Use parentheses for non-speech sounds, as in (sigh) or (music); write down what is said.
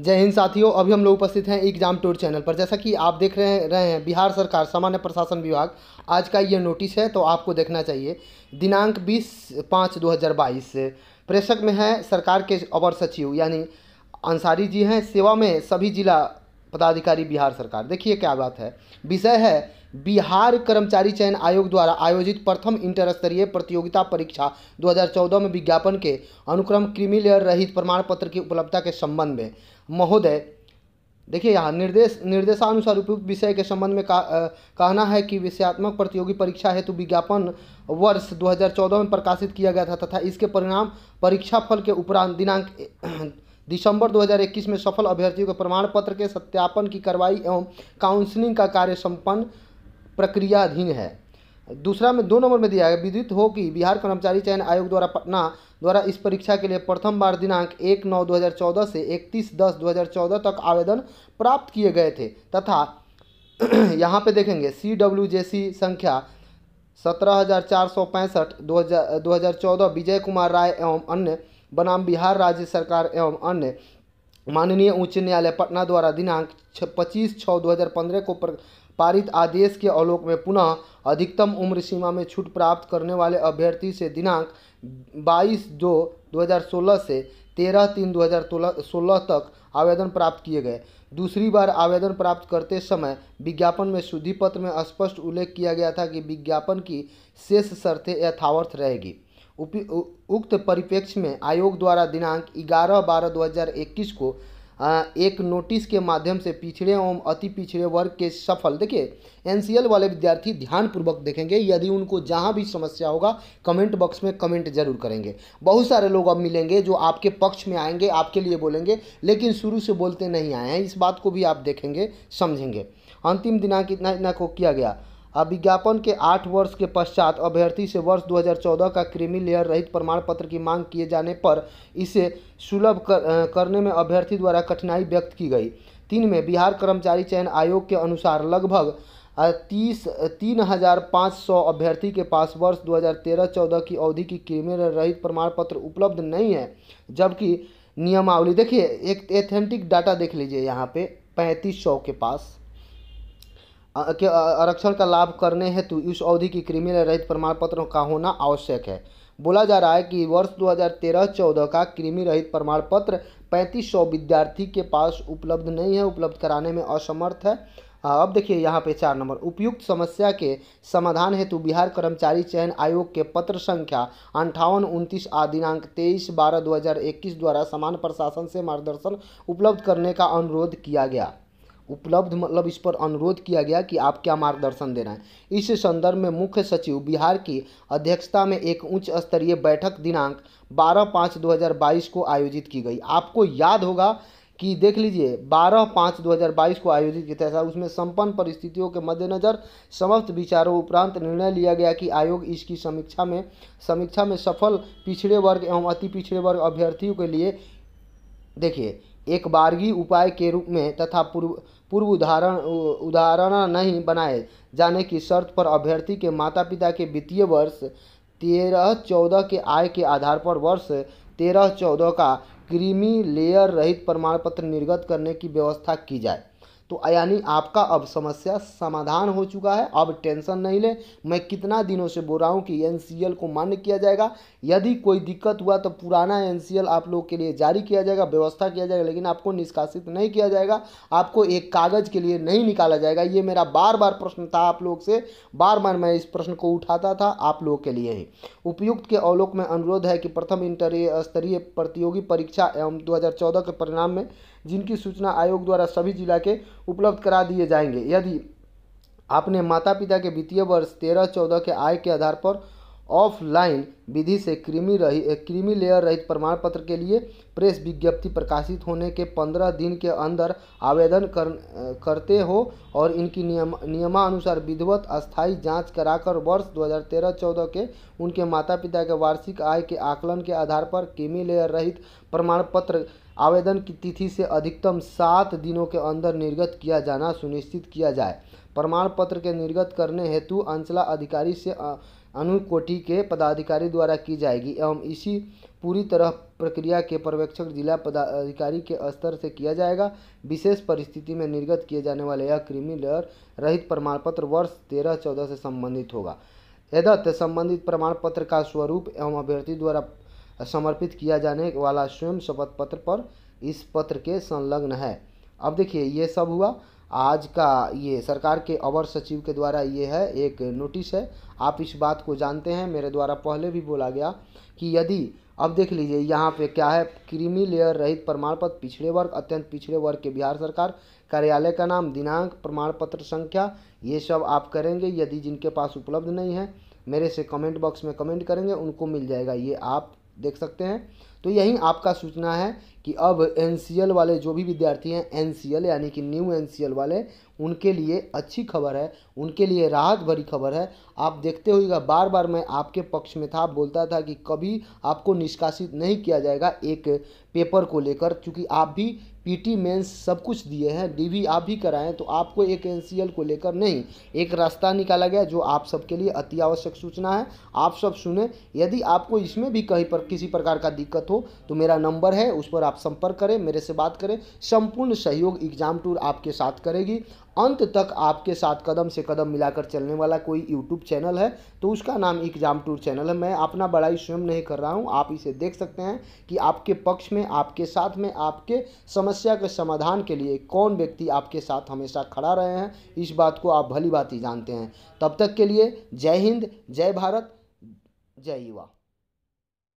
जय हिंद साथियों अभी हम लोग उपस्थित हैं एग्जाम टूर चैनल पर जैसा कि आप देख रहे रहे हैं बिहार सरकार सामान्य प्रशासन विभाग आज का ये नोटिस है तो आपको देखना चाहिए दिनांक 20 पाँच 2022 प्रेषक में है सरकार के अवर सचिव यानी अंसारी जी हैं सेवा में सभी जिला पदाधिकारी बिहार सरकार देखिए क्या बात है विषय है बिहार कर्मचारी चयन आयोग द्वारा आयोजित प्रथम इंटर स्तरीय प्रतियोगिता परीक्षा 2014 में विज्ञापन के अनुक्रम क्रिमिलेयर रहित प्रमाण पत्र की उपलब्धता के संबंध में महोदय देखिए यहाँ निर्देश निर्देशानुसार उपयुक्त विषय के संबंध में का, आ, कहना है कि विषयात्मक प्रतियोगी परीक्षा हेतु विज्ञापन वर्ष 2014 में प्रकाशित किया गया था तथा इसके परिणाम परीक्षा फल के उपरांत दिनांक दिसंबर 2021 में सफल अभ्यर्थियों के प्रमाण पत्र के सत्यापन की कार्रवाई एवं काउंसलिंग का कार्य संपन्न प्रक्रियाधीन है दूसरा में दो नंबर में दिया है विदित हो कि बिहार कर्मचारी चयन आयोग द्वारा पटना द्वारा इस परीक्षा के लिए प्रथम बार दिनांक एक नौ 2014 से इकतीस दस 2014 तक आवेदन प्राप्त किए गए थे तथा (clears throat) यहाँ पे देखेंगे सी डब्ल्यू जे सी संख्या सत्रह हज़ार चार सौ पैंसठ दो हज़ार चौदह विजय कुमार राय एवं अन्य बनाम बिहार राज्य सरकार एवं अन्य माननीय उच्च न्यायालय पटना द्वारा दिनांक पच्चीस छः दो हज़ार पंद्रह को पारित आदेश के आलोक में पुनः अधिकतम उम्र सीमा में छूट प्राप्त करने वाले अभ्यर्थी से दिनांक 22 दो 2016 से 13 तीन 2016 तक आवेदन प्राप्त किए गए दूसरी बार आवेदन प्राप्त करते समय विज्ञापन में शुद्धि पत्र में स्पष्ट उल्लेख किया गया था कि विज्ञापन की शेष शर्तें यथावर्थ रहेगी उपि उक्त परिप्रेक्ष्य में आयोग द्वारा दिनांक 11 बारह 2021 को एक नोटिस के माध्यम से पिछड़े एवं अति पिछड़े वर्ग के सफल देखिए एनसीएल वाले विद्यार्थी ध्यानपूर्वक देखेंगे यदि उनको जहाँ भी समस्या होगा कमेंट बॉक्स में कमेंट जरूर करेंगे बहुत सारे लोग अब मिलेंगे जो आपके पक्ष में आएंगे आपके लिए बोलेंगे लेकिन शुरू से बोलते नहीं आए हैं इस बात को भी आप देखेंगे समझेंगे अंतिम दिनांक इतना इतना को किया गया अभिज्ञापन के आठ वर्ष के पश्चात अभ्यर्थी से वर्ष 2014 का क्रीमी लेयर रहित प्रमाण पत्र की मांग किए जाने पर इसे सुलभ कर, करने में अभ्यर्थी द्वारा कठिनाई व्यक्त की गई तीन में बिहार कर्मचारी चयन आयोग के अनुसार लगभग तीस तीन हज़ार पाँच सौ अभ्यर्थी के पास वर्ष 2013-14 की अवधि की क्रीमी रहित प्रमाण पत्र उपलब्ध नहीं है जबकि नियमावली देखिए एक एथेंटिक डाटा देख लीजिए यहाँ पे पैंतीस सौ के पास के आरक्षण का लाभ करने हेतु इस अवधि की क्रिमिनल रहित प्रमाण पत्र का होना आवश्यक है बोला जा रहा है कि वर्ष 2013-14 का कृमि रहित प्रमाण पत्र पैंतीस सौ विद्यार्थी के पास उपलब्ध नहीं है उपलब्ध कराने में असमर्थ है अब देखिए यहाँ पे चार नंबर उपयुक्त समस्या के समाधान हेतु बिहार कर्मचारी चयन आयोग के पत्र संख्या अंठावन उनतीस आ दिनांक तेईस बारह दो द्वारा समान प्रशासन से मार्गदर्शन उपलब्ध करने का अनुरोध किया गया उपलब्ध मतलब इस पर अनुरोध किया गया कि आप क्या मार्गदर्शन दे रहे हैं इस संदर्भ में मुख्य सचिव बिहार की अध्यक्षता में एक उच्च स्तरीय बैठक दिनांक 12 पाँच 2022 को आयोजित की गई आपको याद होगा कि देख लीजिए 12 पाँच 2022 को आयोजित किया था उसमें संपन्न परिस्थितियों के मद्देनज़र समस्त विचारों उपरांत निर्णय लिया गया कि आयोग इसकी समीक्षा में समीक्षा में सफल पिछड़े वर्ग एवं अति पिछड़े वर्ग अभ्यर्थियों के लिए देखिए एक बारगी उपाय के रूप में तथा पूर्व पूर्व उदाहरण उदाहरण नहीं बनाए जाने की शर्त पर अभ्यर्थी के माता पिता के वित्तीय वर्ष तेरह चौदह के आय के आधार पर वर्ष तेरह चौदह का क्रीमी लेयर रहित प्रमाण पत्र निर्गत करने की व्यवस्था की जाए तो यानी आपका अब समस्या समाधान हो चुका है अब टेंशन नहीं लें मैं कितना दिनों से बोल रहा हूँ कि एन को मान्य किया जाएगा यदि कोई दिक्कत हुआ तो पुराना एन आप लोग के लिए जारी किया जाएगा व्यवस्था किया जाएगा लेकिन आपको निष्कासित नहीं किया जाएगा आपको एक कागज़ के लिए नहीं निकाला जाएगा ये मेरा बार बार प्रश्न था आप लोग से बार बार मैं इस प्रश्न को उठाता था आप लोगों के लिए ही उपयुक्त के अवलोक में अनुरोध है कि प्रथम इंटर स्तरीय प्रतियोगी परीक्षा एवं 2014 के परिणाम में जिनकी सूचना आयोग द्वारा सभी जिला के उपलब्ध करा दिए जाएंगे यदि आपने माता पिता के वित्तीय वर्ष तेरह चौदह के आय के आधार पर ऑफलाइन विधि से कृमि रही कृमि लेयर रहित प्रमाण पत्र के लिए प्रेस विज्ञप्ति प्रकाशित होने के पंद्रह दिन के अंदर आवेदन कर, करते हो और इनकी नियम नियमानुसार विधिवत अस्थायी जांच कराकर वर्ष 2013-14 के उनके माता पिता के वार्षिक आय के आकलन के आधार पर कृमि लेयर रहित प्रमाण पत्र आवेदन की तिथि से अधिकतम सात दिनों के अंदर निर्गत किया जाना सुनिश्चित किया जाए प्रमाण पत्र के निर्गत करने हेतु अंचला अधिकारी से अनुकोटि के पदाधिकारी द्वारा की जाएगी एवं इसी पूरी तरह प्रक्रिया के पर्यवेक्षक जिला पदाधिकारी के स्तर से किया जाएगा विशेष परिस्थिति में निर्गत किए जाने वाले यह क्रीमी रहित प्रमाण पत्र वर्ष तेरह चौदह से संबंधित होगा यदत संबंधित प्रमाण पत्र का स्वरूप एवं अभ्यर्थी द्वारा समर्पित किया जाने वाला स्वयं शपथ पत्र पर इस पत्र के संलग्न है अब देखिए ये सब हुआ आज का ये सरकार के अवर सचिव के द्वारा ये है एक नोटिस है आप इस बात को जानते हैं मेरे द्वारा पहले भी बोला गया कि यदि अब देख लीजिए यहाँ पे क्या है क्रीमी लेयर रहित प्रमाण पत्र पिछड़े वर्ग अत्यंत पिछड़े वर्ग के बिहार सरकार कार्यालय का नाम दिनांक प्रमाण पत्र संख्या ये सब आप करेंगे यदि जिनके पास उपलब्ध नहीं है मेरे से कमेंट बॉक्स में कमेंट करेंगे उनको मिल जाएगा ये आप देख सकते हैं तो यही आपका सूचना है कि अब एन वाले जो भी विद्यार्थी हैं एन यानी कि न्यू एन वाले उनके लिए अच्छी खबर है उनके लिए राहत भरी खबर है आप देखते होगा बार बार मैं आपके पक्ष में था बोलता था कि कभी आपको निष्कासित नहीं किया जाएगा एक पेपर को लेकर क्योंकि आप भी पीटी मेंस सब कुछ दिए हैं डीवी आप भी कराएं तो आपको एक एनसीएल को लेकर नहीं एक रास्ता निकाला गया जो आप सबके लिए अति आवश्यक सूचना है आप सब सुने यदि आपको इसमें भी कहीं पर किसी प्रकार का दिक्कत हो हो तो मेरा नंबर है उस पर आप संपर्क करें मेरे से बात करें संपूर्ण सहयोग एग्जाम टूर आपके साथ करेगी अंत तक आपके साथ कदम से कदम मिलाकर चलने वाला कोई यूट्यूब चैनल है तो उसका नाम एग्जाम टूर चैनल है मैं अपना बड़ाई स्वयं नहीं कर रहा हूँ आप इसे देख सकते हैं कि आपके पक्ष में आपके साथ में आपके समस्या के समाधान के लिए कौन व्यक्ति आपके साथ हमेशा खड़ा रहे हैं इस बात को आप भली भांति जानते हैं तब तक के लिए जय हिंद जय भारत जय युवा